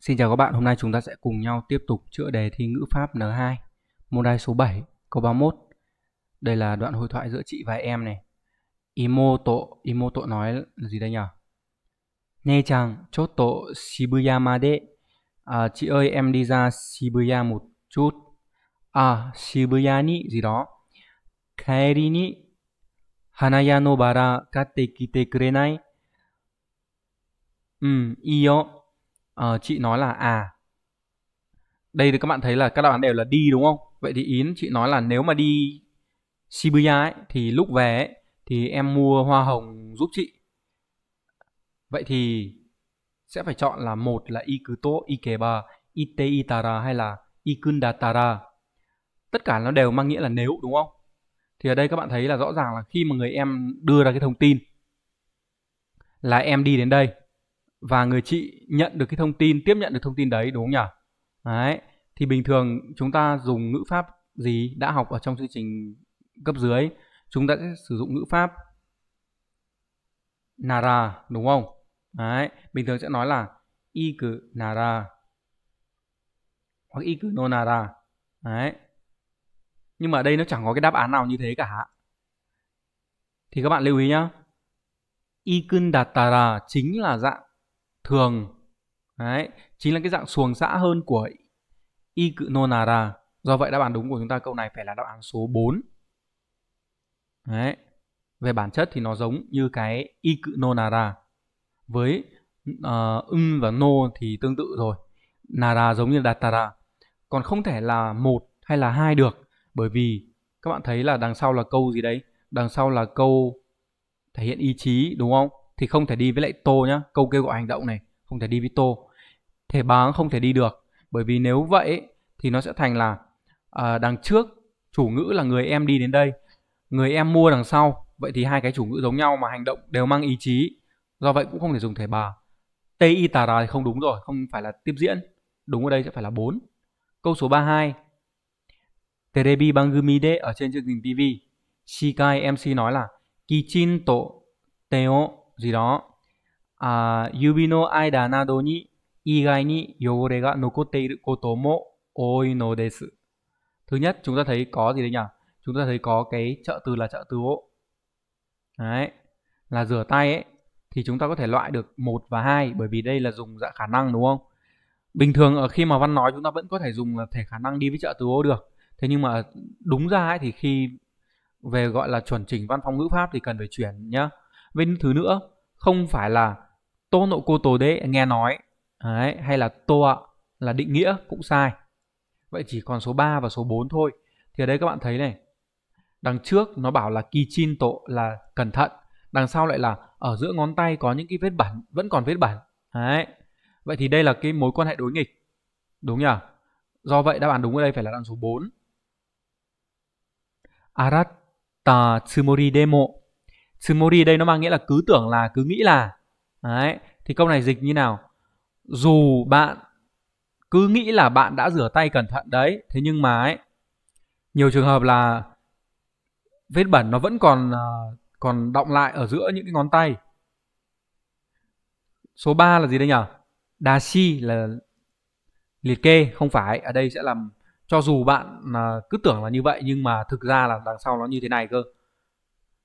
Xin chào các bạn, hôm nay chúng ta sẽ cùng nhau tiếp tục chữa đề thi ngữ pháp N2 Môn đai số 7, câu 31 Đây là đoạn hội thoại giữa chị và em này Imoto, Imoto nói là gì đây nhỉ? nghe chàng, chốt tổ Shibuya made à, Chị ơi, em đi ra Shibuya một chút À, Shibuya ni gì đó Kaeri ni Hanaya no bara kate kite kurenai Ừ, um, iyo uh, chị nói là à đây thì các bạn thấy là các đáp án đều là đi đúng không vậy thì yến chị nói là nếu mà đi Shibuya ấy, thì lúc về ấy, thì em mua hoa hồng giúp chị vậy thì sẽ phải chọn là một là ikuto ikeba ite itara hay là ikundatara tất cả nó đều mang nghĩa là nếu đúng không thì ở đây các bạn thấy là rõ ràng là khi mà người em đưa ra cái thông tin là em đi đến đây và người chị nhận được cái thông tin tiếp nhận được thông tin đấy đúng không nhỉ đấy thì bình thường chúng ta dùng ngữ pháp gì đã học ở trong chương trình cấp dưới chúng ta sẽ sử dụng ngữ pháp nara đúng không đấy bình thường sẽ nói là iku nara hoặc iku no nara đấy nhưng mà ở đây nó chẳng có cái đáp án nào như thế cả thì các bạn lưu ý nhá ikun datara chính là dạng thường đấy chính là cái dạng xuồng xã hơn của y cự nonara do vậy đáp án đúng của chúng ta câu này phải là đáp án số 4 đấy về bản chất thì nó giống như cái y cự nonara với uh, ưng và nô thì tương tự rồi nara giống như datara còn không thể là một hay là hai được bởi vì các bạn thấy là đằng sau là câu gì đấy đằng sau là câu thể hiện ý chí đúng không thì không thể đi với lại tô nhá câu kêu gọi hành động này không thể đi với tô thể báng không thể đi được bởi vì nếu vậy thì nó sẽ thành là à, đằng trước chủ ngữ là người em đi đến đây người em mua đằng sau vậy thì hai cái chủ ngữ giống nhau mà hành động đều mang ý chí do vậy cũng không thể dùng thể bà ti tà thì không đúng rồi không phải là tiếp diễn đúng ở đây sẽ phải là 4 câu số 32 Terebi Bangumide ở trên chương trình TV Shikai MC nói là Kichin to teo gì đó à, yubi no aida nado ni igai ni yogore ga nokotte koto mo oi no desu. Thứ nhất chúng ta thấy có gì đấy nhỉ? Chúng ta thấy có cái trợ từ là trợ từ hộ. Đấy, là rửa tay ấy thì chúng ta có thể loại được một và hai bởi vì đây là dùng dạng khả năng đúng không? Bình thường ở khi mà văn nói chúng ta vẫn có thể dùng là thể khả năng đi với trợ từ ô được. Thế nhưng mà đúng ra ấy thì khi về gọi là chuẩn chỉnh văn phong ngữ pháp thì cần phải chuyển nhá với thứ nữa không phải là tô nộ cô tổ đế nghe nói Đấy, hay là tô ạ là định nghĩa cũng sai vậy chỉ còn số 3 và số 4 thôi thì ở đây các bạn thấy này đằng trước nó bảo là kichin tổ là cẩn thận đằng sau lại là ở giữa ngón tay có những cái vết bẩn vẫn còn vết bẩn đấy vậy thì đây là cái mối quan hệ đối nghịch đúng nhỉ do vậy đáp án đúng ở đây phải là đoạn số 4 arata tsumori demo Sumori đây nó mang nghĩa là cứ tưởng là, cứ nghĩ là. Đấy, thì câu này dịch như nào? Dù bạn cứ nghĩ là bạn đã rửa tay cẩn thận đấy, thế nhưng mà ấy nhiều trường hợp là vết bẩn nó vẫn còn ờ, còn động lại ở giữa những cái ngón tay. Số 3 là gì đây nhỉ? Dashi là liệt kê không phải, ở đây sẽ làm cho dù bạn ờ, cứ tưởng là như vậy nhưng mà thực ra là đằng sau nó như thế này cơ.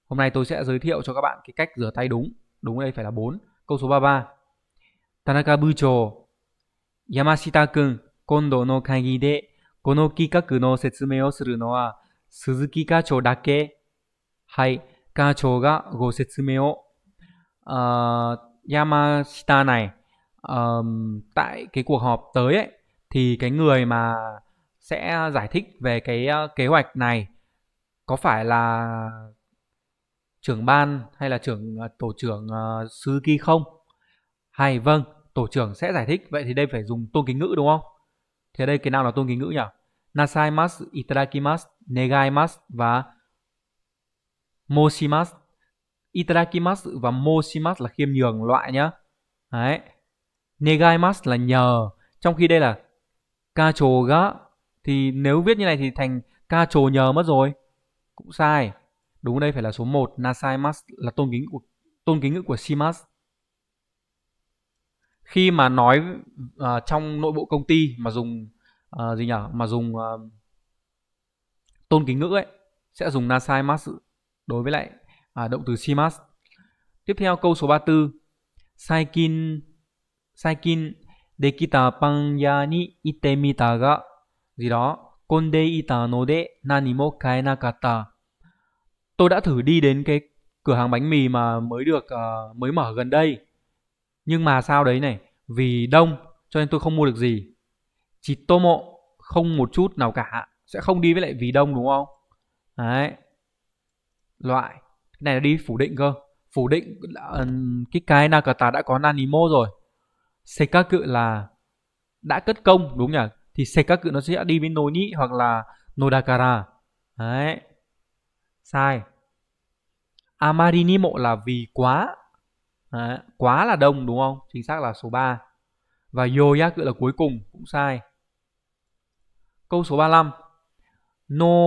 Hôm nay tôi sẽ giới thiệu cho các bạn cái cách rửa tay đúng. Đúng đây phải là 4. Câu số 33. Tanaka Bucho Yamashita-kun, kondo no kagi de kono kikaku no setsume o suru no wa Suzuki Kacho dake. Hai, Kacho ga go setsume o uh, Yamashita này uh, tại cái cuộc họp tới ấy thì cái người mà sẽ giải thích về cái ờ, kế hoạch này có phải là trưởng ban hay là trưởng à, tổ trưởng uh, sư kỳ không hay vâng tổ trưởng sẽ giải thích vậy thì đây phải dùng tôn kính ngữ đúng không thế đây cái nào là tôn kính ngữ nhỉ nasaimasu itadakimasu negaimasu và moshimasu itadakimas và moshimasu là khiêm nhường loại nhá đấy negaimasu là nhờ trong khi đây là kacho ga thì nếu viết như này thì thành kacho nhờ mất rồi cũng sai Đúng đây phải là số 1, Nasai Mas là tôn kính của tôn kính ngữ của Simas. Khi mà nói uh, trong nội bộ công ty mà dùng uh, gì nhỉ, mà dùng uh, tôn kính ngữ ấy sẽ dùng Nasai Mas đối với lại uh, động từ Simas. Tiếp theo câu số 34. Saikin Saikin dekita panya ni itemita ga gì đó konde ita no de nani mo kaenakatta tôi đã thử đi đến cái cửa hàng bánh mì mà mới được uh, mới mở gần đây nhưng mà sao đấy này vì đông cho nên tôi không mua được gì chỉ tô mộ không một chút nào cả sẽ không đi với lại vì đông đúng không đấy loại cái này là đi phủ định cơ phủ định uh, cái cái nakata đã có nanimo rồi xây các cự là đã cất công đúng nhỉ thì xây các cự nó sẽ đi với nối nhị hoặc là nodakara đấy sai amari mộ là vì quá Đấy, quá là đông đúng không chính xác là số 3 và yoyaku là cuối cùng cũng sai câu số 35 no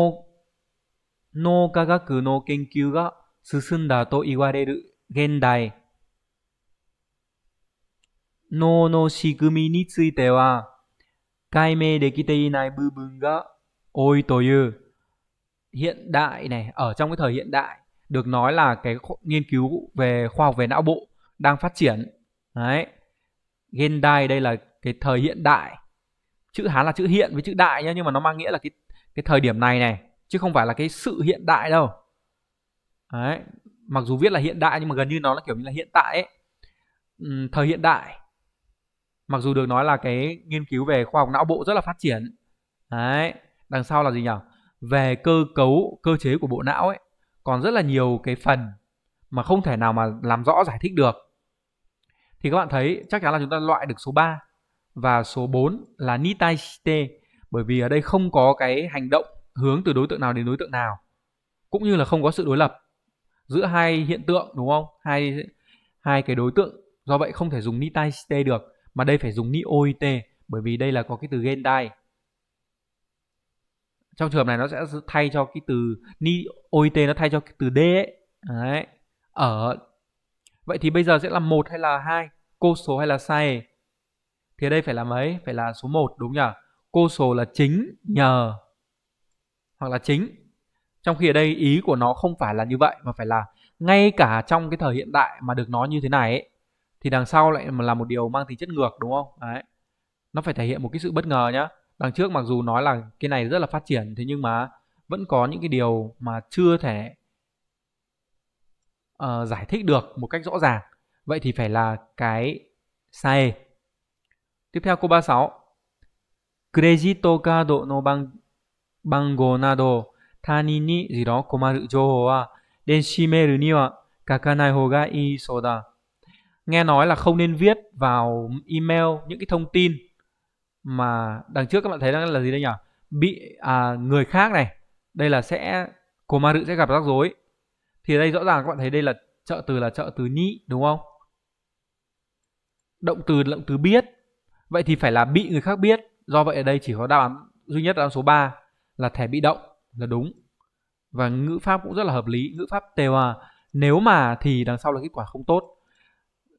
no kagaku no kenkyu ga susunda to iwareru gendai no no shigumi ni tsuite wa 解明できていない部分が多いという hiện đại này ở trong cái thời hiện đại được nói là cái nghiên cứu về khoa học về não bộ đang phát triển đấy gen Gendai đây là cái thời hiện đại chữ Hán là chữ hiện với chữ đại nhá nhưng mà nó mang nghĩa là cái cái thời điểm này này chứ không phải là cái sự hiện đại đâu đấy mặc dù viết là hiện đại nhưng mà gần như nó là kiểu như là hiện tại ấy thời hiện đại mặc dù được nói là cái nghiên cứu về khoa học não bộ rất là phát triển đấy đằng sau là gì nhỉ về cơ cấu cơ chế của bộ não ấy còn rất là nhiều cái phần mà không thể nào mà làm rõ giải thích được thì các bạn thấy chắc chắn là chúng ta loại được số 3 và số 4 là nitai bởi vì ở đây không có cái hành động hướng từ đối tượng nào đến đối tượng nào cũng như là không có sự đối lập giữa hai hiện tượng đúng không hai hai cái đối tượng do vậy không thể dùng nitai được mà đây phải dùng nioite bởi vì đây là có cái từ gendai trong trường hợp này nó sẽ thay cho cái từ ni oit nó thay cho cái từ d ấy. Đấy. Ở vậy thì bây giờ sẽ là một hay là hai cô số hay là sai? Thì ở đây phải là mấy? Phải là số 1 đúng nhỉ? Cô số là chính nhờ hoặc là chính. Trong khi ở đây ý của nó không phải là như vậy mà phải là ngay cả trong cái thời hiện đại mà được nói như thế này ấy, thì đằng sau lại là một điều mang tính chất ngược đúng không? Đấy. Nó phải thể hiện một cái sự bất ngờ nhá đằng trước mặc dù nói là cái này rất là phát triển thế nhưng mà vẫn có những cái điều mà chưa thể uh, giải thích được một cách rõ ràng vậy thì phải là cái sai tiếp theo câu 36 credito card no bang bango nado tani ni gì đó komaru joho wa denshimeru ni wa kakanai ho ga ii soda nghe nói là không nên viết vào email những cái thông tin mà đằng trước các bạn thấy đang là gì đây nhỉ bị à, người khác này đây là sẽ của ma rự sẽ gặp rắc rối thì đây rõ ràng các bạn thấy đây là trợ từ là trợ từ nhĩ đúng không động từ động từ biết vậy thì phải là bị người khác biết do vậy ở đây chỉ có đáp án duy nhất là đáp án số 3 là thẻ bị động là đúng và ngữ pháp cũng rất là hợp lý ngữ pháp tề hòa nếu mà thì đằng sau là kết quả không tốt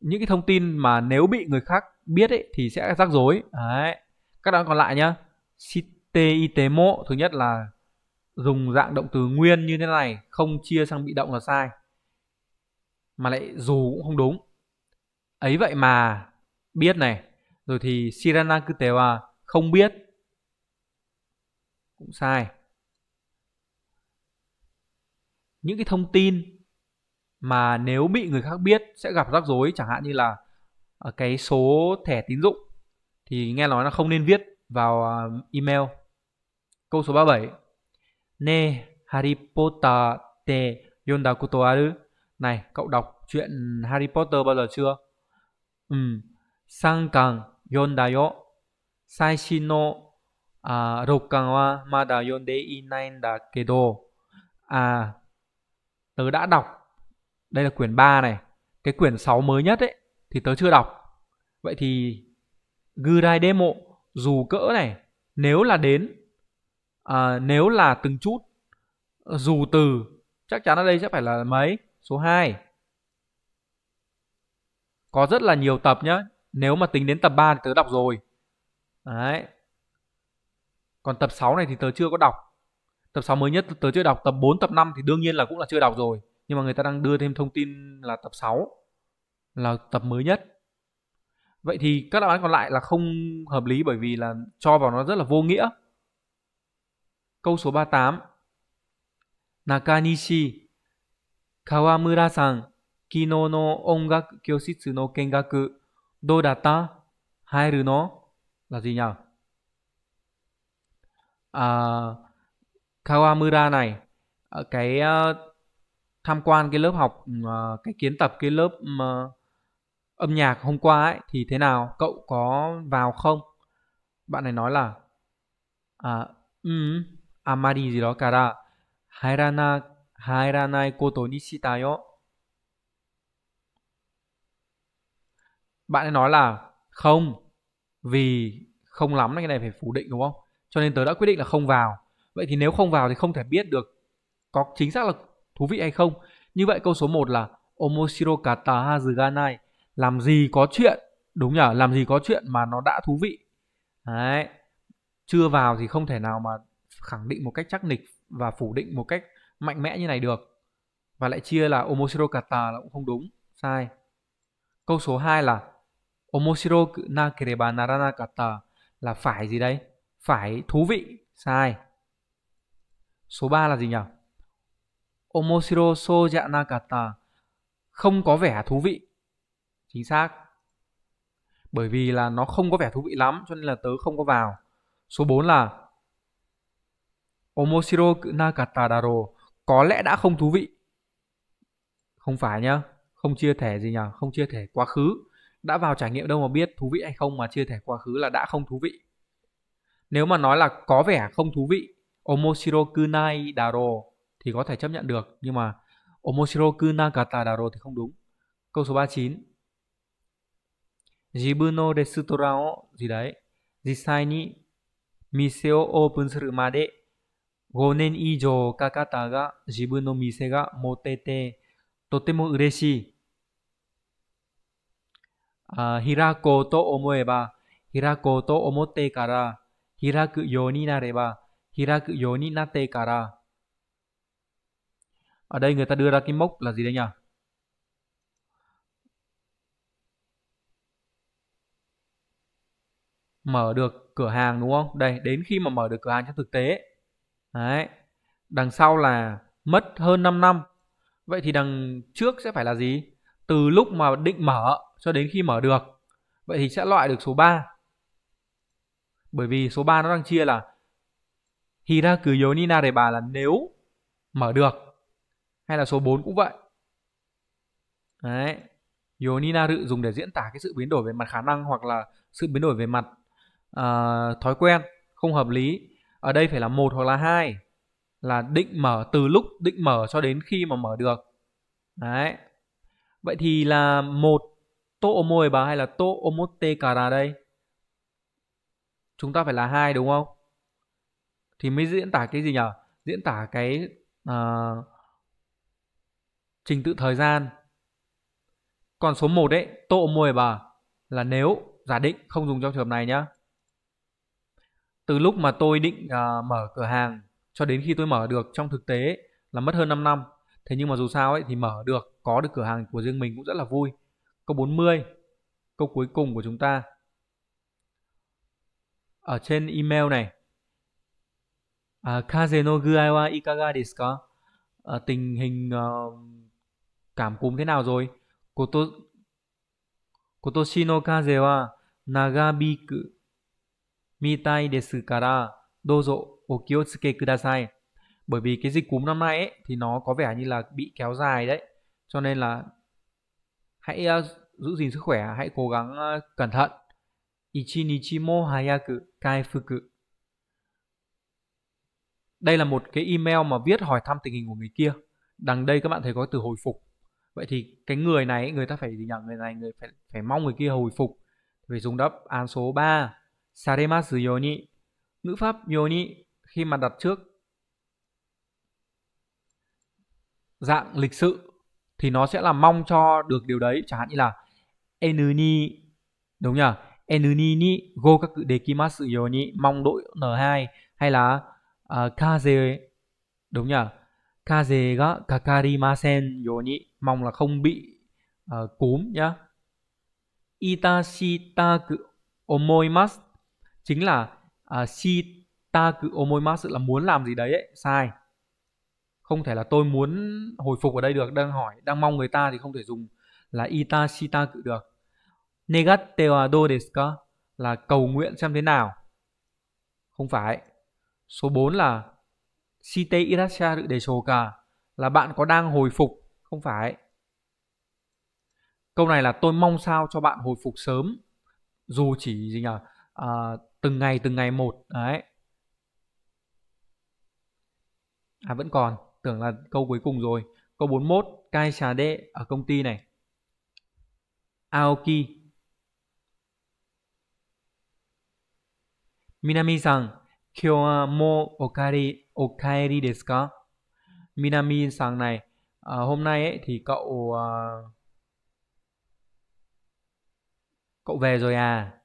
những cái thông tin mà nếu bị người khác biết ấy thì sẽ rắc rối đấy các đoạn còn lại nhá shite itemo thứ nhất là dùng dạng động từ nguyên như thế này không chia sang bị động là sai mà lại dù cũng không đúng ấy vậy mà biết này rồi thì sirana kutewa không biết cũng sai những cái thông tin mà nếu bị người khác biết sẽ gặp rắc rối chẳng hạn như là ờ, cái số thẻ tín dụng thì nghe nói là không nên viết vào à, email. Câu số 37. Ne Harry Potter te yonda koto aru? Này, cậu đọc truyện Harry Potter bao giờ chưa? Ừm, sang càng yonda yo. Sai shin no à, 6 wa mada yonde inai da kedo. À, tớ đã đọc. Đây là quyển 3 này. Cái quyển 6 mới nhất ấy thì tớ chưa đọc. Vậy thì Gudai Demo dù cỡ này nếu là đến à, nếu là từng chút dù từ chắc chắn ở đây sẽ phải là mấy số 2 có rất là nhiều tập nhá nếu mà tính đến tập 3 thì tớ đọc rồi đấy còn tập 6 này thì tớ chưa có đọc tập 6 mới nhất tớ chưa đọc tập 4 tập 5 thì đương nhiên là cũng là chưa đọc rồi nhưng mà người ta đang đưa thêm thông tin là tập 6 là tập mới nhất vậy thì các đáp án còn lại là không hợp lý bởi vì là cho vào nó rất là vô nghĩa câu số 38 Nakanishi Kawamura-san kino no ongaku kyoshitsu no kengaku do data hairu no là gì nhỉ? À, Kawamura này ờ, cái uh, tham quan cái lớp học uh, cái kiến tập cái lớp uh, âm nhạc hôm qua ấy thì thế nào cậu có vào không bạn này nói là à um ừ, amari gì đó kara hairana hairanai koto ni shita yo bạn ấy nói là không vì không lắm cái này phải phủ định đúng không cho nên tớ đã quyết định là không vào vậy thì nếu không vào thì không thể biết được có chính xác là thú vị hay không như vậy câu số 1 là omoshiro kata hazuganai làm gì có chuyện đúng nhở làm gì có chuyện mà nó đã thú vị đấy chưa vào thì không thể nào mà khẳng định một cách chắc nịch và phủ định một cách mạnh mẽ như này được và lại chia là omoshiro kata là cũng không đúng sai câu số 2 là omoshiro nakereba narana kata là phải gì đấy phải thú vị sai số 3 là gì nhỉ omoshiro soja nakata không có vẻ thú vị chính xác bởi vì là nó không có vẻ thú vị lắm cho nên là tớ không có vào số 4 là omoshiro nakata daro có lẽ đã không thú vị không phải nhá không chia thẻ gì nhỉ không chia thẻ quá khứ đã vào trải nghiệm đâu mà biết thú vị hay không mà chia thẻ quá khứ là đã không thú vị nếu mà nói là có vẻ không thú vị omoshiro kunai daro thì có thể chấp nhận được nhưng mà omoshiro kunakata daro thì không đúng câu số 39自分のレストランを時代、実際に店をオープンするまで5年以上かかったが自分の店が持ててとても嬉しい。あ開こうと思えば、開こうと思ってから、開くようになれば、開くようになってから。あ、だい y た g ư ờ i ta đ ư mở được cửa hàng đúng không? Đây, đến khi mà mở được cửa hàng trong thực tế. Đấy. Đằng sau là mất hơn 5 năm. Vậy thì đằng trước sẽ phải là gì? Từ lúc mà định mở cho đến khi mở được. Vậy thì sẽ loại được số 3. Bởi vì số 3 nó đang chia là Hirakuyo Nina đề bà là nếu mở được. Hay là số 4 cũng vậy. Đấy. Yonina rự dùng để diễn tả cái sự biến đổi về mặt khả năng hoặc là sự biến đổi về mặt uh, thói quen không hợp lý ở đây phải là một hoặc là hai là định mở từ lúc định mở cho đến khi mà mở được đấy vậy thì là một to omoe bà hay là to omote kara đây chúng ta phải là hai đúng không thì mới diễn tả cái gì nhỉ diễn tả cái uh, trình tự thời gian còn số 1 đấy tô mùi bà là nếu giả định không dùng trong trường hợp này nhá từ lúc mà tôi định uh, mở cửa hàng cho đến khi tôi mở được trong thực tế là mất hơn 5 năm thế nhưng mà dù sao ấy thì mở được có được cửa hàng của riêng mình cũng rất là vui câu 40 câu cuối cùng của chúng ta ở trên email này à, kaze no guai wa ikaga desu ka à, tình hình uh, cảm cúm thế nào rồi koto kotoshi no kaze wa nagabiku mi tai desu kara dozo o kudasai. Bởi vì cái dịch cúm năm nay ấy, thì nó có vẻ như là bị kéo dài đấy. Cho nên là hãy uh, giữ gìn sức khỏe, hãy cố gắng uh, cẩn thận. Ichinichi mo hayaku kaifuku. Đây là một cái email mà viết hỏi thăm tình hình của người kia. Đằng đây các bạn thấy có từ hồi phục. Vậy thì cái người này người ta phải gì nhỉ? Người này người phải phải mong người kia hồi phục. Phải dùng đáp án số 3 saremasu yoni ngữ pháp yoni khi mà đặt trước dạng lịch sự thì nó sẽ là mong cho được điều đấy chẳng hạn như là n ni đúng nhỉ n ni ni go các cự đề kimasu yoni mong đội n2 hay là uh, kaze đúng nhỉ kaze ga kakarimasen yoni mong là không bị uh, cúm nhá itashitaku omoimasu chính là à, si ta cứ omoimasu là muốn làm gì đấy ấy, sai không thể là tôi muốn hồi phục ở đây được đang hỏi đang mong người ta thì không thể dùng là ita shita cự được negatte wa do desu ka là cầu nguyện xem thế nào không phải số 4 là shite irasha ru desho ka là bạn có đang hồi phục không phải câu này là tôi mong sao cho bạn hồi phục sớm dù chỉ gì nhỉ à, từng ngày từng ngày một đấy à vẫn còn tưởng là câu cuối cùng rồi câu 41 cai trà đệ ở công ty này Aoki Minami san kyo wa mo okari okaeri desu ka Minami san này à, hôm nay ấy thì cậu à, cậu về rồi à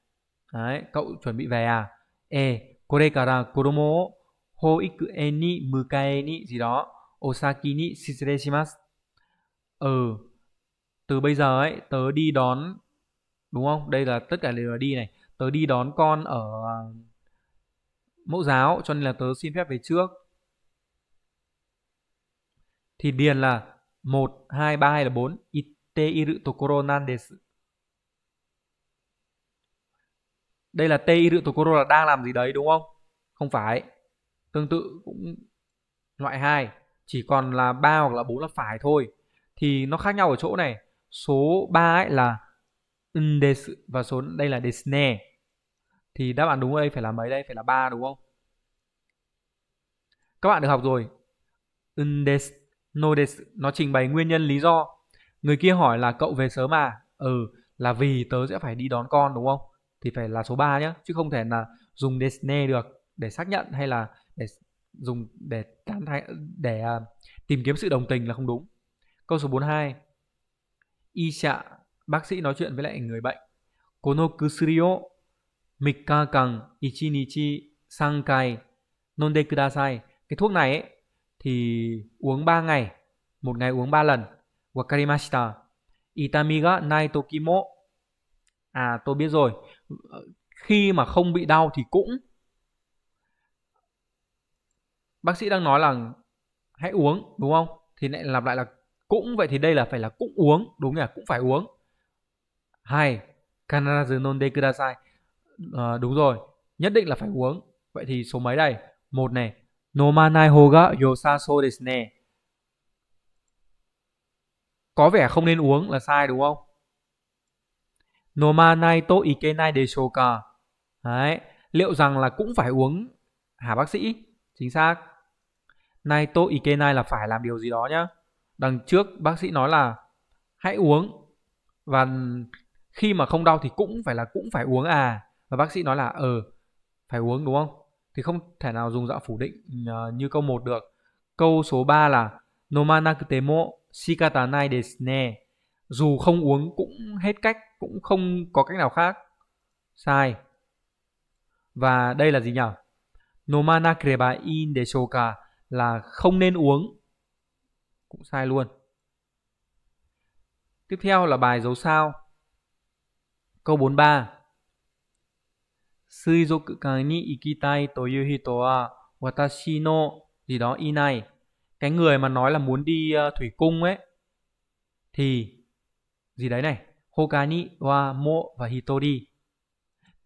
Đấy, cậu chuẩn bị về à? E, kore kara koromo wo hoiku en ni mukae ni gì đó, osaki ni shitsurei shimasu. Ừ, từ bây giờ ấy, tớ đi đón đúng không? Đây là tất cả đều là đi này. Tớ đi đón con ở à, mẫu giáo cho nên là tớ xin phép về trước. Thì điền là 1 2 3 hay là 4 Itte iru tokoro nan desu. đây là ti rượu tố là đang làm gì đấy đúng không không phải tương tự cũng loại 2 chỉ còn là 3 hoặc là 4 là phải thôi thì nó khác nhau ở chỗ này số 3 ấy là ndes và số đây là desne thì đáp án đúng ở đây phải là mấy đây phải là 3 đúng không các bạn được học rồi ndes nodes nó trình bày nguyên nhân lý do người kia hỏi là cậu về sớm à ừ là vì tớ sẽ phải đi đón con đúng không thì phải là số 3 nhé chứ không thể là dùng desne được để xác nhận hay là để dùng để tán thành để uh, tìm kiếm sự đồng tình là không đúng câu số 42 y xạ bác sĩ nói chuyện với lại người bệnh kono kusuri Mika 3 Ichinichi 1日 nonde kudasai cái thuốc này ấy, thì uống 3 ngày một ngày uống 3 lần wakarimashita itami ga nai toki mo à tôi biết rồi Ờ, khi mà không bị đau thì cũng bác sĩ đang nói là hãy uống đúng không thì lại lặp lại là cũng vậy thì đây là phải là cũng uống đúng nhỉ cũng phải uống hai kanarazu nonde kudasai à, đúng rồi nhất định là phải uống vậy thì số mấy đây một này nomanai hoga yosaso desu ne có vẻ không nên uống là sai đúng không Nomanai to ikenai desho ka. Đấy, liệu rằng là cũng phải uống hả bác sĩ? Chính xác. Nai to ikenai là phải làm điều gì đó nhá. Đằng trước bác sĩ nói là hãy uống và khi mà không đau thì cũng phải là cũng phải uống à. Và bác sĩ nói là ờ ừ, phải uống đúng không? Thì không thể nào dùng dạng phủ định ờ, như câu 1 được. Câu số 3 là mo shikata nai desu ne. Dù không uống cũng hết cách cũng không có cách nào khác. Sai. Và đây là gì nhỉ? Nomana kreba in deshoka là không nên uống. Cũng sai luôn. Tiếp theo là bài dấu sao. Câu 43. Suizokukan ni ikitai toyu hito wa watashi no gì đó inai. Cái người mà nói là muốn đi ờ, thủy cung ấy thì gì đấy này Hogani wa mo và hitori.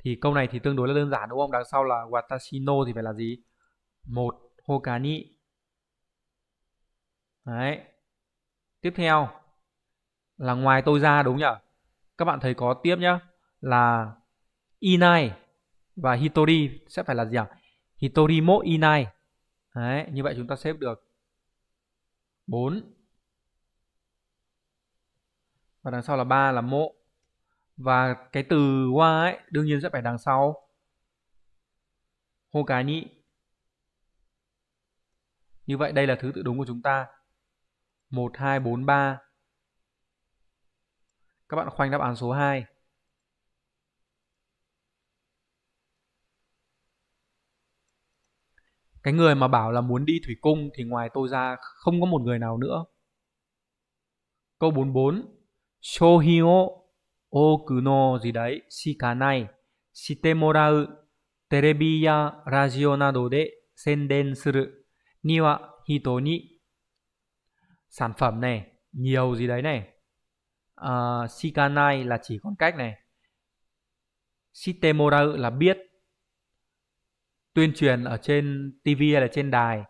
Thì câu này thì tương đối là đơn giản đúng không? Đằng sau là watashi no thì phải là gì? Một hogani. Đấy. Tiếp theo là ngoài tôi ra đúng nhỉ? Các bạn thấy có tiếp nhá là inai và hitori sẽ phải là gì ạ? À? Hitori mo inai. Đấy, như vậy chúng ta xếp được 4 và đằng sau là ba là mộ và cái từ wa ấy đương nhiên sẽ phải đằng sau hô cá nhị như vậy đây là thứ tự đúng của chúng ta một hai bốn ba các bạn khoanh đáp án số 2 cái người mà bảo là muốn đi thủy cung thì ngoài tôi ra không có một người nào nữa câu 44 shohin sản phẩm này nhiều gì đấy này uh, là chỉ còn cách này shite morau là biết tuyên truyền ở trên TV hay là trên đài.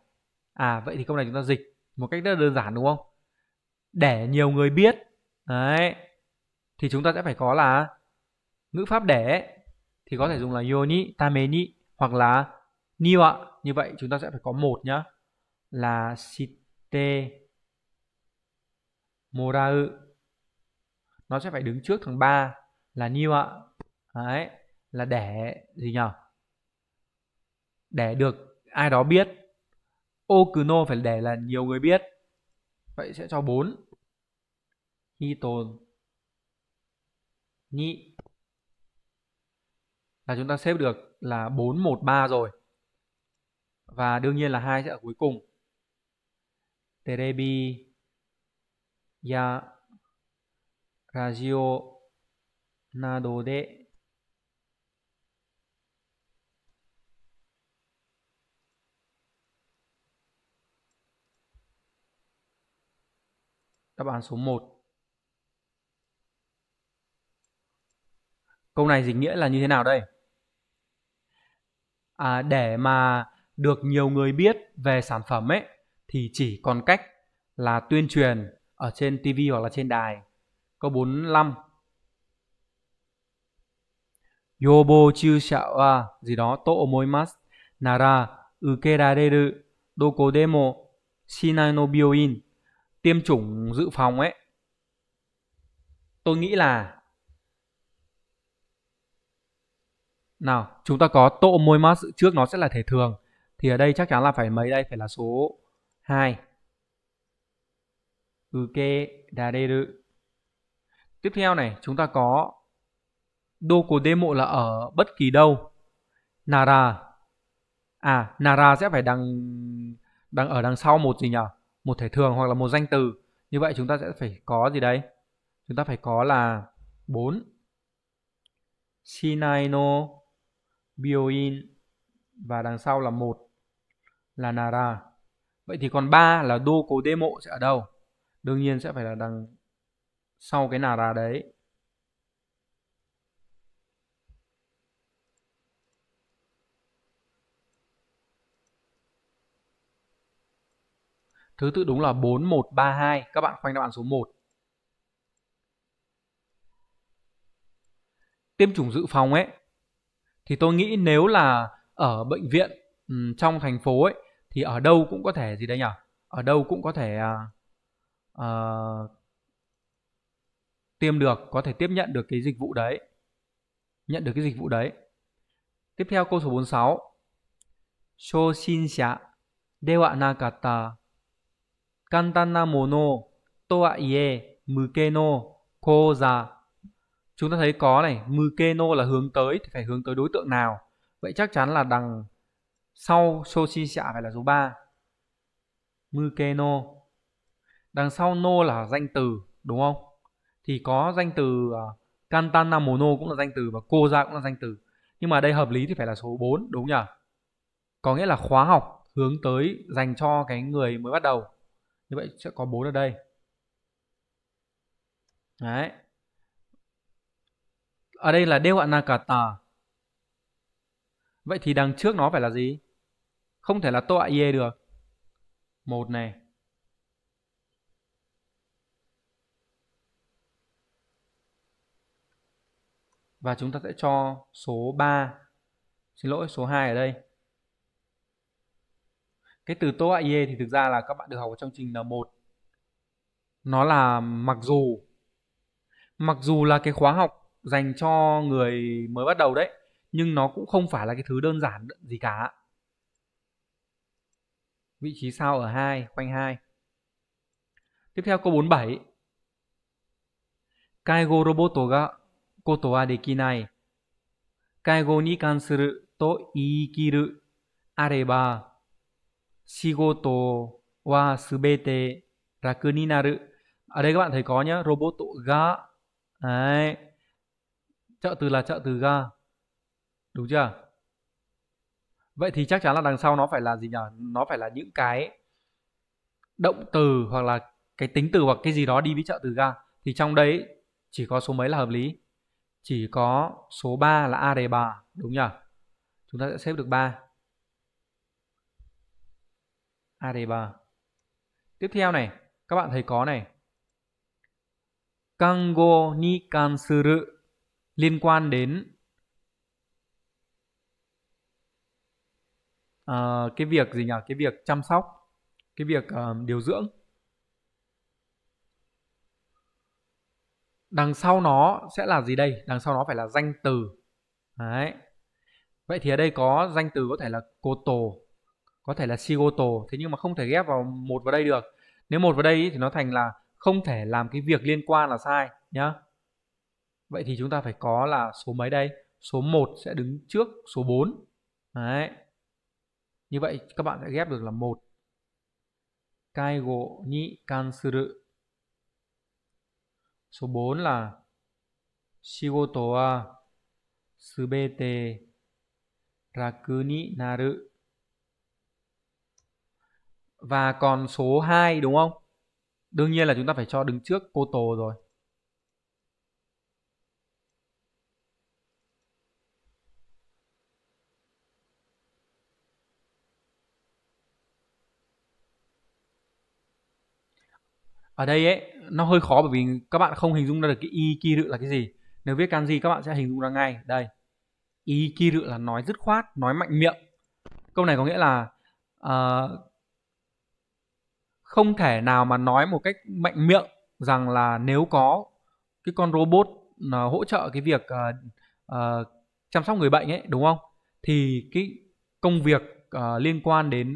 À vậy thì câu này chúng ta dịch một cách rất đơn giản đúng không? Để nhiều người biết Đấy. Thì chúng ta sẽ phải có là ngữ pháp để thì có thể dùng là yoni, tameni hoặc là ạ Như vậy chúng ta sẽ phải có một nhá. Là site morau. Nó sẽ phải đứng trước thằng ba là ạ Đấy, là để gì nhỉ? Để được ai đó biết. Okuno phải để là nhiều người biết. Vậy sẽ cho 4 Hiton nhị là chúng ta xếp được là 413 rồi. Và đương nhiên là hai sẽ ở cuối cùng. Terebi ya radio nado de Đáp án số 1 câu này dịch nghĩa là như thế nào đây à, để mà được nhiều người biết về sản phẩm ấy thì chỉ còn cách là tuyên truyền ở trên TV hoặc là trên đài. Câu 45. Yobo chu shao wa gì đó to omoimasu nara ukerareru doko demo shinai no bioin. Tiêm chủng dự phòng ấy. Tôi nghĩ là Nào, chúng ta có tổ môi mắt trước nó sẽ là thể thường. Thì ở đây chắc chắn là phải mấy đây? Phải là số 2. Uke dareru. Tiếp theo này, chúng ta có đô Doko demo là ở bất kỳ đâu. Nara. À, Nara sẽ phải đằng đằng ở đằng sau một gì nhỉ? Một thể thường hoặc là một danh từ. Như vậy chúng ta sẽ phải có gì đấy? Chúng ta phải có là 4. Shinai no bioin và đằng sau là một là nara. Vậy thì còn ba là đô cố đê mộ sẽ ở đâu? Đương nhiên sẽ phải là đằng sau cái nara đấy. Thứ tự đúng là 4132. Các bạn khoanh đáp án số 1. Tiêm chủng dự phòng ấy thì tôi nghĩ nếu là ở bệnh viện um, trong thành phố ấy thì ở đâu cũng có thể gì đấy nhỉ ở đâu cũng có thể uh, tiêm được có thể tiếp nhận được cái dịch vụ đấy nhận được cái dịch vụ đấy tiếp theo câu số 46 sho xin xạ dewa nakata kantana mono to ie muke no koza chúng ta thấy có này mukeno là hướng tới thì phải hướng tới đối tượng nào vậy chắc chắn là đằng sau soshi xạ phải là số 3 mukeno đằng sau no là danh từ đúng không thì có danh từ uh, à, kantana mono cũng là danh từ và cô koja cũng là danh từ nhưng mà đây hợp lý thì phải là số 4 đúng nhỉ có nghĩa là khóa học hướng tới dành cho cái người mới bắt đầu như vậy sẽ có bốn ở đây đấy ở đây là Devanagata. Vậy thì đằng trước nó phải là gì? Không thể là Toa Ie được. Một này. Và chúng ta sẽ cho số 3 Xin lỗi số 2 ở đây Cái từ Toa Ie thì thực ra là các bạn được học trong trình N1 Nó là mặc dù Mặc dù là cái khóa học dành cho người mới bắt đầu đấy nhưng nó cũng không phải là cái thứ đơn giản gì cả vị trí sao ở hai khoanh hai tiếp theo câu 47 Kaigo roboto ga koto wa dekinai Kaigo ni kansuru to iikiru areba shigoto wa subete raku ni naru ở đây các bạn thấy có nhá roboto ga Đấy, chợ từ là chợ từ ga đúng chưa vậy thì chắc chắn là đằng sau nó phải là gì nhỉ nó phải là những cái động từ hoặc là cái tính từ hoặc cái gì đó đi với chợ từ ga thì trong đấy chỉ có số mấy là hợp lý chỉ có số 3 là a đề bà đúng nhỉ chúng ta sẽ xếp được 3 a đề bà tiếp theo này các bạn thấy có này kango ni kansuru liên quan đến uh, cái việc gì nhỉ cái việc chăm sóc cái việc uh, điều dưỡng đằng sau nó sẽ là gì đây đằng sau nó phải là danh từ đấy vậy thì ở đây có danh từ có thể là koto có thể là shigoto thế nhưng mà không thể ghép vào một vào đây được nếu một vào đây thì nó thành là không thể làm cái việc liên quan là sai nhá Vậy thì chúng ta phải có là số mấy đây? Số 1 sẽ đứng trước số 4. Đấy. Như vậy các bạn sẽ ghép được là 1. go ni kansuru. Số 4 là Shigoto wa subete raku ni naru. Và còn số 2 đúng không? Đương nhiên là chúng ta phải cho đứng trước cô tổ rồi. ở đây ấy nó hơi khó bởi vì các bạn không hình dung ra được cái ikiru là cái gì nếu viết kanji các bạn sẽ hình dung ra ngay đây ikiru là nói dứt khoát nói mạnh miệng câu này có nghĩa là uh, không thể nào mà nói một cách mạnh miệng rằng là nếu có cái con robot uh, hỗ trợ cái việc uh, uh, chăm sóc người bệnh ấy đúng không thì cái công việc uh, liên quan đến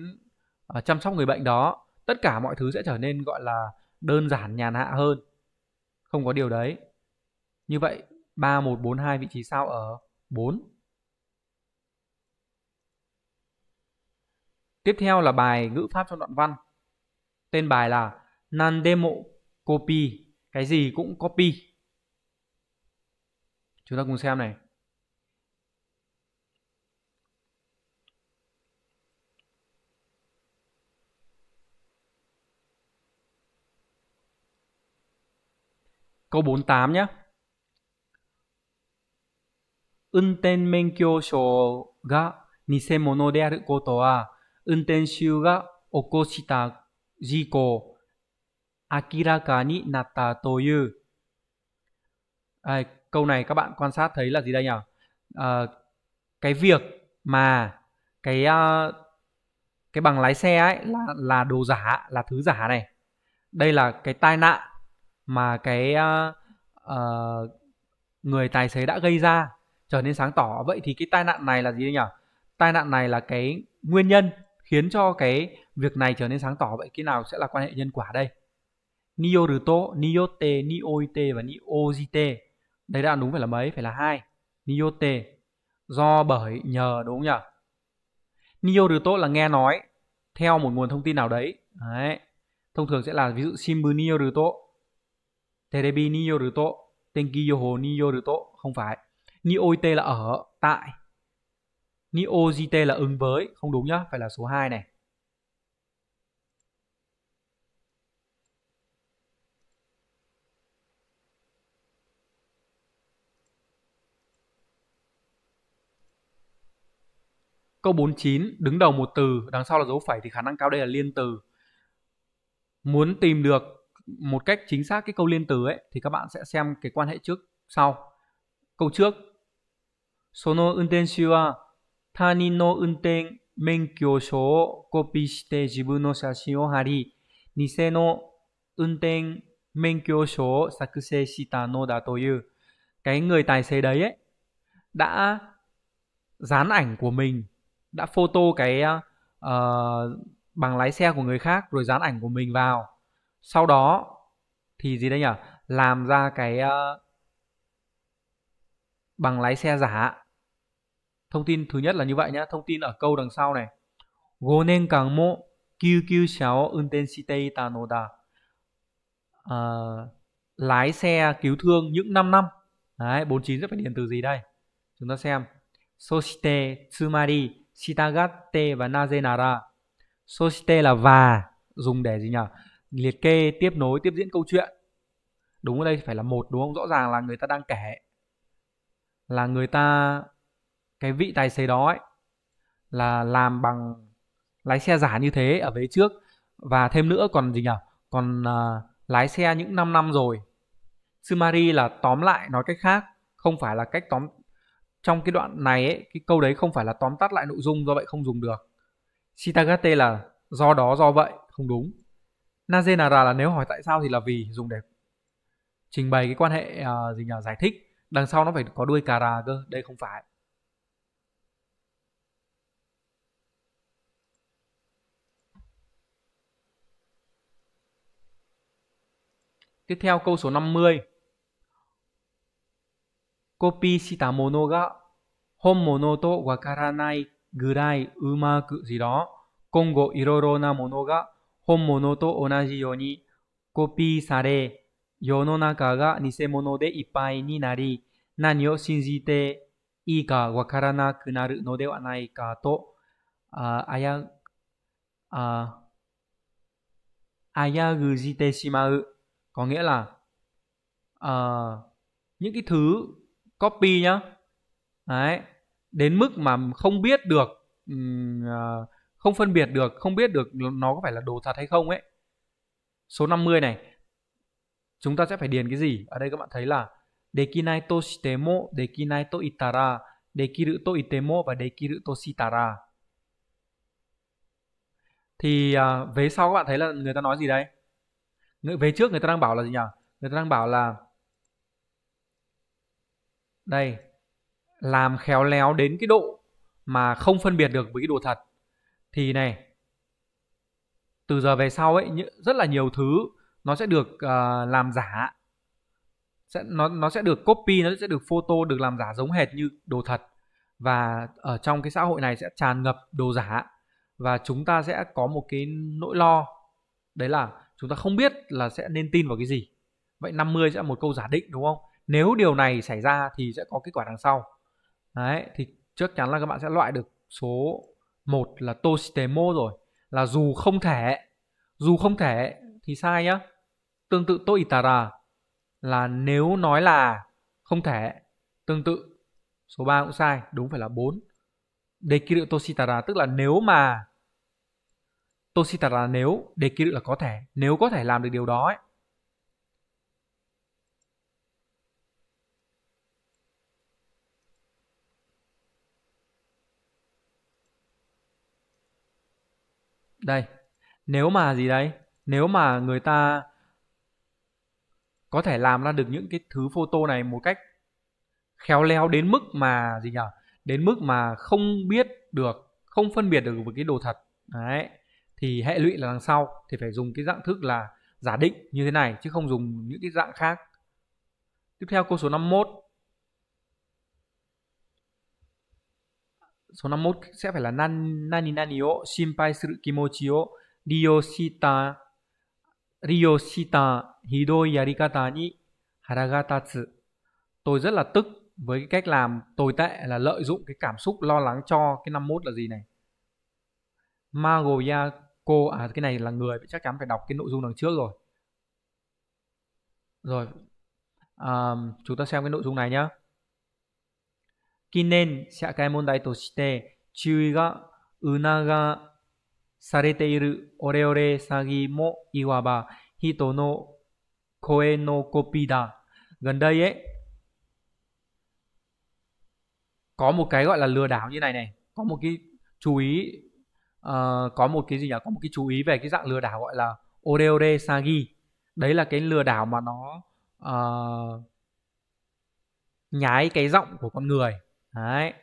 uh, chăm sóc người bệnh đó tất cả mọi thứ sẽ trở nên gọi là đơn giản nhàn hạ hơn không có điều đấy như vậy 3142 vị trí sao ở 4 tiếp theo là bài ngữ pháp cho đoạn văn tên bài là nandemo copy cái gì cũng copy chúng ta cùng xem này Câu 48 nhé. Unten menkyo sho ga nisemono de aru koto wa unten shu ga okoshita jiko akiraka ni natta toyu. À, câu này các bạn quan sát thấy là gì đây nhỉ? À, cái việc mà cái uh, cái bằng lái xe ấy là là đồ giả, là thứ giả này. Đây là cái tai nạn mà cái uh, uh, người tài xế đã gây ra trở nên sáng tỏ vậy thì cái tai nạn này là gì nhỉ tai nạn này là cái nguyên nhân khiến cho cái việc này trở nên sáng tỏ vậy cái nào sẽ là quan hệ nhân quả đây Niyoruto, Niyote, Nioite và Niojite Đấy đã đúng phải là mấy? Phải là hai Niyote Do bởi nhờ đúng không nhỉ? Niyoruto là nghe nói Theo một nguồn thông tin nào đấy Đấy Thông thường sẽ là ví dụ Shimbuniyoruto Terebi ni yoruto, tenki yoho ni yoruto, không phải. Ni oite là ở, tại. Ni ojite là ứng với, không đúng nhá, phải là số 2 này. Câu 49, đứng đầu một từ, đằng sau là dấu phẩy thì khả năng cao đây là liên từ. Muốn tìm được một cách chính xác cái câu liên từ ấy thì các bạn sẽ xem cái quan hệ trước sau. Câu trước. Sono untenshu wa tanin no unten menkyo sho o kopi shite jibun no shashin o hari nise no unten menkyo sho o sakusei shita no da toyu. Cái người tài xế đấy ấy đã dán ảnh của mình, đã photo cái uh, bằng lái xe của người khác rồi dán ảnh của mình vào sau đó thì gì đây nhỉ làm ra cái uh, bằng lái xe giả thông tin thứ nhất là như vậy nhé thông tin ở câu đằng sau này gonen càng mô kyukyu sáu unten site tanoda ờ, lái xe cứu thương những 5 năm đấy 49 sẽ phải điền từ gì đây chúng ta xem soshite tsumari shitagatte và nazenara soshite là và dùng để gì nhỉ liệt kê tiếp nối tiếp diễn câu chuyện đúng ở đây phải là một đúng không rõ ràng là người ta đang kể là người ta cái vị tài xế đó ấy, là làm bằng lái xe giả như thế ở vế trước và thêm nữa còn gì nhỉ còn uh, lái xe những 5 năm rồi sumari là tóm lại nói cách khác không phải là cách tóm trong cái đoạn này ấy, cái câu đấy không phải là tóm tắt lại nội dung do vậy không dùng được shitagate là do đó do vậy không đúng Naze nara là nếu hỏi tại sao thì là vì dùng để trình bày cái quan hệ uh, gì nhỉ giải thích đằng sau nó phải có đuôi kara cơ đây không phải Tiếp theo câu số 50. Copy shita mono ga hon mono to wakaranai gurai umaku gì đó. Kongo iroro na mono ga 本物と同じようにコピーされ、世の中が偽物でいっぱいになり、何を信じていいかわからなくなるのではないかと、ああや、あ、あやぐじてしまう。Có nghĩa là à, những cái thứ copy nhá. Đấy, đến mức mà không biết được um, không phân biệt được không biết được nó có phải là đồ thật hay không ấy số 50 này chúng ta sẽ phải điền cái gì ở đây các bạn thấy là dekinai to shitemo dekinai to itara dekiru to itemo và dekiru to shitara thì à, vế sau các bạn thấy là người ta nói gì đây người về trước người ta đang bảo là gì nhỉ người ta đang bảo là đây làm khéo léo đến cái độ mà không phân biệt được với cái đồ thật thì này từ giờ về sau ấy rất là nhiều thứ nó sẽ được uh, làm giả sẽ nó nó sẽ được copy nó sẽ được photo được làm giả giống hệt như đồ thật và ở trong cái xã hội này sẽ tràn ngập đồ giả và chúng ta sẽ có một cái nỗi lo đấy là chúng ta không biết là sẽ nên tin vào cái gì vậy 50 sẽ là một câu giả định đúng không nếu điều này xảy ra thì sẽ có kết quả đằng sau đấy thì chắc chắn là các bạn sẽ loại được số một là toshitemo rồi là dù không thể dù không thể thì sai nhá tương tự toitara là nếu nói là không thể tương tự số 3 cũng sai đúng phải là 4 dekiru toshitara tức là nếu mà toshitara nếu dekiru là có thể nếu có thể làm được điều đó ấy, Đây, nếu mà gì đấy? Nếu mà người ta có thể làm ra được những cái thứ photo này một cách khéo léo đến mức mà gì nhở Đến mức mà không biết được, không phân biệt được với cái đồ thật. Đấy. Thì hệ lụy là đằng sau thì phải dùng cái dạng thức là giả định như thế này chứ không dùng những cái dạng khác. Tiếp theo câu số 51 số 51 sẽ phải là nan nani nani o shinpai suru kimochi o ryoshita ryoshita hidoi yarikata ni hara ga tatsu. Tôi rất là tức với cái cách làm tồi tệ là lợi dụng cái cảm xúc lo lắng cho cái 51 là gì này. Magoya cô à cái này là người chắc chắn phải đọc cái nội dung đằng trước rồi. Rồi. À, chúng ta xem cái nội dung này nhá. 近年、社会問題として注意が促されているオレオレ詐欺もいわば人の声のコピーだ。Gần đây ấy, có một cái gọi là lừa đảo như này này. Có một cái chú ý, uh, có một cái gì nhỉ? Có một cái chú ý về cái dạng lừa đảo gọi là Ore Ore Sagi. Đấy là cái lừa đảo mà nó uh, nhái cái giọng của con người はい。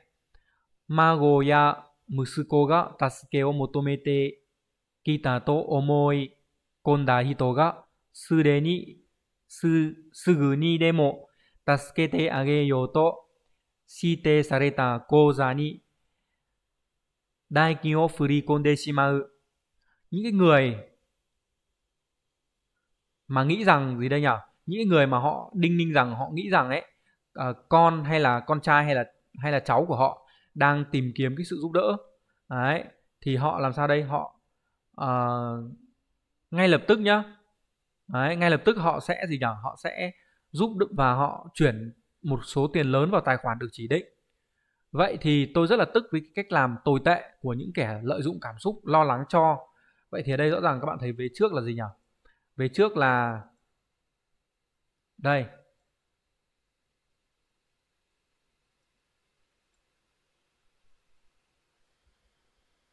孫や息子が助けを求めてきたと思い込んだ人がすでにすすぐにでも助けてあげようと指定された口座に代金を振り込んでしまう。những cái người mà nghĩ rằng gì đây nhỉ? Những người mà họ đinh ninh rằng họ nghĩ rằng ấy uh, con hay là con trai hay là hay là cháu của họ đang tìm kiếm cái sự giúp đỡ đấy thì họ làm sao đây họ uh, ngay lập tức nhá đấy, ngay lập tức họ sẽ gì nhỉ họ sẽ giúp đỡ và họ chuyển một số tiền lớn vào tài khoản được chỉ định vậy thì tôi rất là tức với cách làm tồi tệ của những kẻ lợi dụng cảm xúc lo lắng cho vậy thì ở đây rõ ràng các bạn thấy về trước là gì nhỉ về trước là đây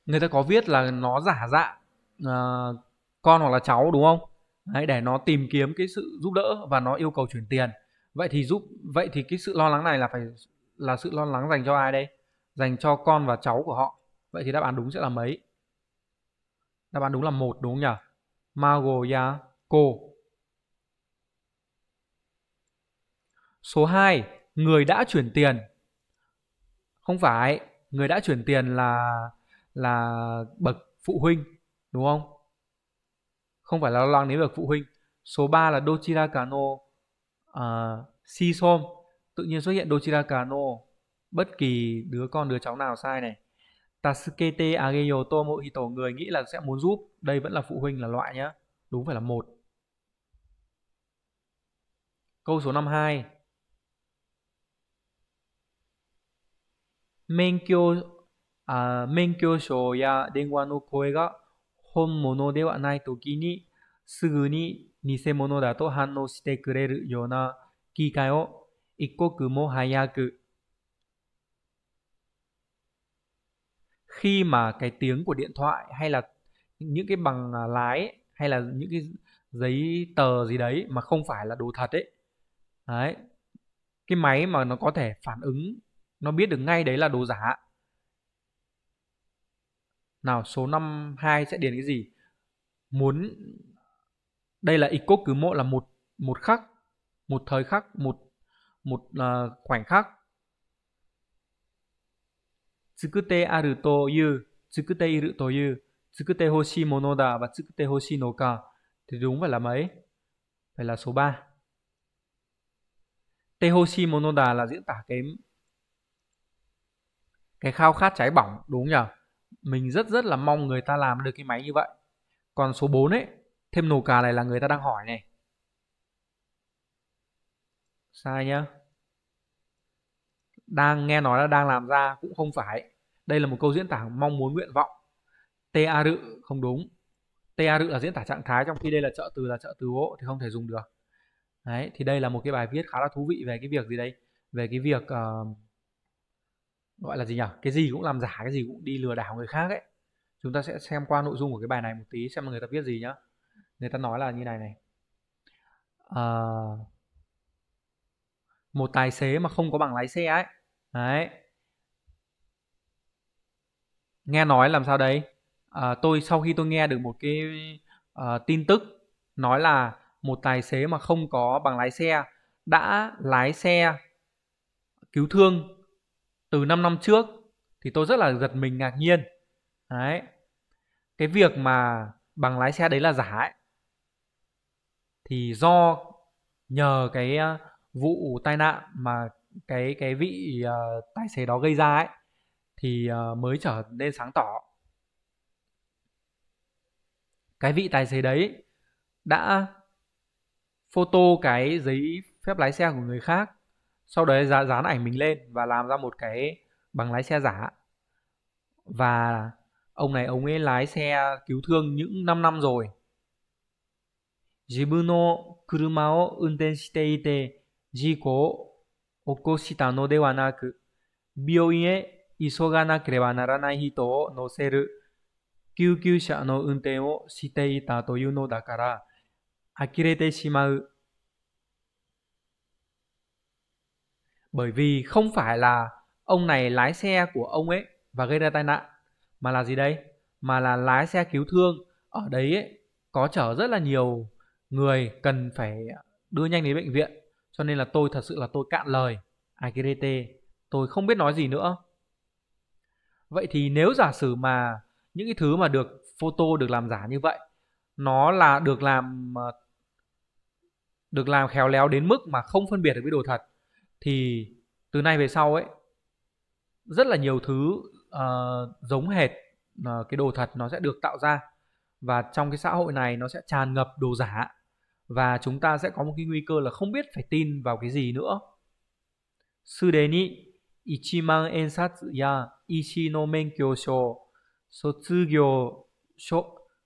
người ta có viết là nó giả dạng uh, ờ, con hoặc là cháu đúng không Đấy, để nó tìm kiếm cái sự giúp đỡ và nó yêu cầu chuyển tiền vậy thì giúp vậy thì cái sự lo lắng này là phải là sự lo lắng dành cho ai đây dành cho con và cháu của họ vậy thì đáp án đúng sẽ là mấy đáp án đúng là một đúng nhỉ Magoyako số 2 người đã chuyển tiền không phải người đã chuyển tiền là là bậc phụ huynh đúng không? Không phải là lo lắng đến bậc phụ huynh. Số 3 là Dochira Kano uh, à, Sisom. Tự nhiên xuất hiện Dochira Kano. Bất kỳ đứa con đứa cháu nào sai này. Tasukete Ageyo Tomohito người nghĩ là sẽ muốn giúp. Đây vẫn là phụ huynh là loại nhá. Đúng phải là một. Câu số 52. Menkyo あ免許証や電話の声が本物ではないときにすぐに偽物だと反応してくれるような機会を一刻も早く khi mà cái tiếng của điện thoại hay là những cái bằng à, lái hay là những cái giấy tờ gì đấy mà không phải là đồ thật ấy đấy cái máy mà nó có thể phản ứng nó biết được ngay đấy là đồ giả nào số 52 sẽ điền cái gì? Muốn đây là eco cứ mộ là một một khắc, một thời khắc, một một uh, khoảnh khắc. Tsukute aru to yu, tsukute iru to yu, tsukute hoshi mono da và tsukute hoshi no ka. Thì đúng phải là mấy? Phải là số 3. Tehoshi monoda là diễn tả cái cái khao khát cháy bỏng đúng nhỉ mình rất rất là mong người ta làm được cái máy như vậy còn số 4 ấy thêm nổ cà này là người ta đang hỏi này sai nhá đang nghe nói là đang làm ra cũng không phải đây là một câu diễn tả mong muốn nguyện vọng ta rự không đúng ta rự là diễn tả trạng thái trong khi đây là trợ từ là trợ từ hộ thì không thể dùng được đấy thì đây là một cái bài viết khá là thú vị về cái việc gì đây về cái việc uh, gọi là gì nhỉ cái gì cũng làm giả cái gì cũng đi lừa đảo người khác ấy chúng ta sẽ xem qua nội dung của cái bài này một tí xem người ta viết gì nhá người ta nói là như này này à, một tài xế mà không có bằng lái xe ấy đấy nghe nói làm sao đấy à, ờ, tôi sau khi tôi nghe được một cái uh, tin tức nói là một tài xế mà không có bằng lái xe đã lái xe cứu thương từ 5 năm trước thì tôi rất là giật mình ngạc nhiên đấy cái việc mà bằng lái xe đấy là giả ấy thì do nhờ cái ờ, vụ tai nạn mà cái cái vị uh, tài xế đó gây ra ấy thì uh, mới trở nên sáng tỏ cái vị tài xế đấy đã photo cái giấy phép lái xe của người khác sau đấy dán, dán ảnh mình lên và làm ra một cái bằng lái xe giả và ông này ông ấy lái xe cứu thương những 5 năm rồi 自分の車を運転していて事故を起こしたのではなく病院へ急がなければならない人を乗せる救急車の運転をしていたというのだから呆れてしまう bởi vì không phải là ông này lái xe của ông ấy và gây ra tai nạn mà là gì đây mà là lái xe cứu thương ở đấy ấy, có chở rất là nhiều người cần phải đưa nhanh đến bệnh viện cho nên là tôi thật sự là tôi cạn lời Akirete tôi không biết nói gì nữa vậy thì nếu giả sử mà những cái thứ mà được photo được làm giả như vậy nó là được làm ờ, được làm khéo léo đến mức mà không phân biệt được với đồ thật thì từ nay về sau ấy rất là nhiều thứ uh, giống hệt uh, cái đồ thật nó sẽ được tạo ra và trong cái xã hội này nó sẽ tràn ngập đồ giả và chúng ta sẽ có một cái nguy cơ là không biết phải tin vào cái gì nữa. Sudeni ichiman ensatsu ya ishi no menkyo sho sotsugyo sho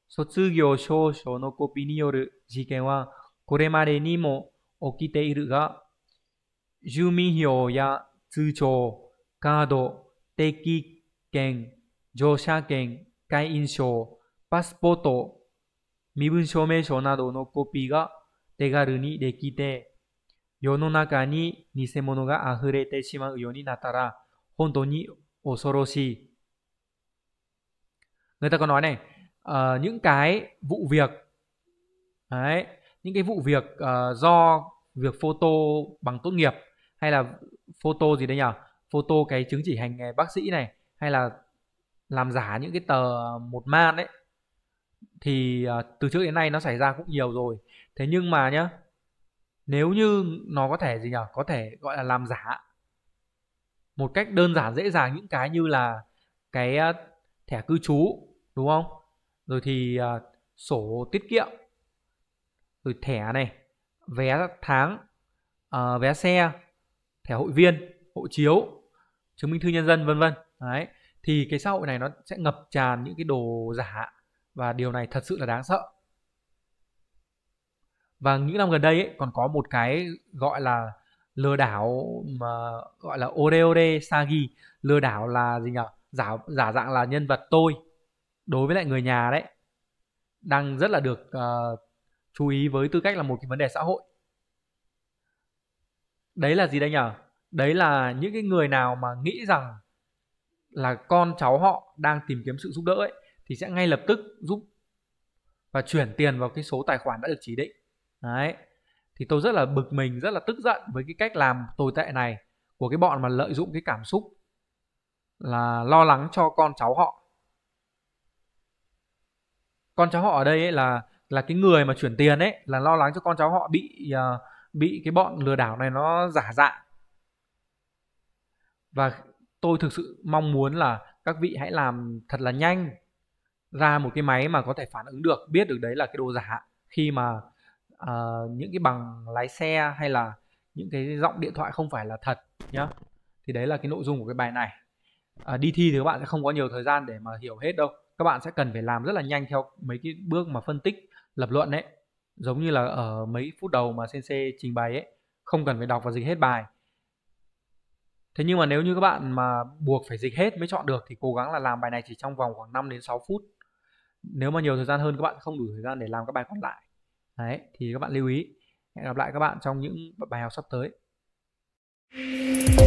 sotsugyo shōshō no copy による事件はこれまでにも起きているが住民票や通帳、カード、定期券、乗車券、会員証、パスポート、身分証明書などのコピーが手軽にできて、世の中に偽物が溢れてしまうようになったら、本当に恐ろしい。Người ta còn nói này, uh, những cái vụ việc, đấy, những cái vụ việc uh, do việc photo bằng tốt nghiệp hay là photo gì đấy nhỉ photo cái chứng chỉ hành nghề bác sĩ này hay là làm giả những cái tờ một man đấy thì ờ, từ trước đến nay nó xảy ra cũng nhiều rồi thế nhưng mà nhá nếu như nó có thể gì nhỉ có thể gọi là làm giả một cách đơn giản dễ dàng những cái như là cái ờ, thẻ cư trú đúng không rồi thì ờ, sổ tiết kiệm rồi thẻ này vé tháng uh, vé xe thẻ hội viên hộ chiếu chứng minh thư nhân dân vân vân đấy thì cái xã hội này nó sẽ ngập tràn những cái đồ giả và điều này thật sự là đáng sợ và những năm gần đây ấy, còn có một cái gọi là lừa đảo mà gọi là Oreore Sagi lừa đảo là gì nhỉ giả giả dạng là nhân vật tôi đối với lại người nhà đấy đang rất là được uh, chú ý với tư cách là một cái vấn đề xã hội đấy là gì đây nhở đấy là những cái người nào mà nghĩ rằng là con cháu họ đang tìm kiếm sự giúp đỡ ấy thì sẽ ngay lập tức giúp và chuyển tiền vào cái số tài khoản đã được chỉ định đấy thì tôi rất là bực mình rất là tức giận với cái cách làm tồi tệ này của cái bọn mà lợi dụng cái cảm xúc là lo lắng cho con cháu họ con cháu họ ở đây ấy là là cái người mà chuyển tiền ấy là lo lắng cho con cháu họ bị uh, bị cái bọn lừa đảo này nó giả dạng và tôi thực sự mong muốn là các vị hãy làm thật là nhanh ra một cái máy mà có thể phản ứng được biết được đấy là cái đồ giả khi mà uh, những cái bằng lái xe hay là những cái giọng điện thoại không phải là thật nhá thì đấy là cái nội dung của cái bài này à, đi thi thì các bạn sẽ không có nhiều thời gian để mà hiểu hết đâu các bạn sẽ cần phải làm rất là nhanh theo mấy cái bước mà phân tích lập luận đấy giống như là ở mấy phút đầu mà sensei trình bày ấy không cần phải đọc và dịch hết bài thế nhưng mà nếu như các bạn mà buộc phải dịch hết mới chọn được thì cố gắng là làm bài này chỉ trong vòng khoảng 5 đến 6 phút nếu mà nhiều thời gian hơn các bạn không đủ thời gian để làm các bài còn lại đấy thì các bạn lưu ý hẹn gặp lại các bạn trong những bài học sắp tới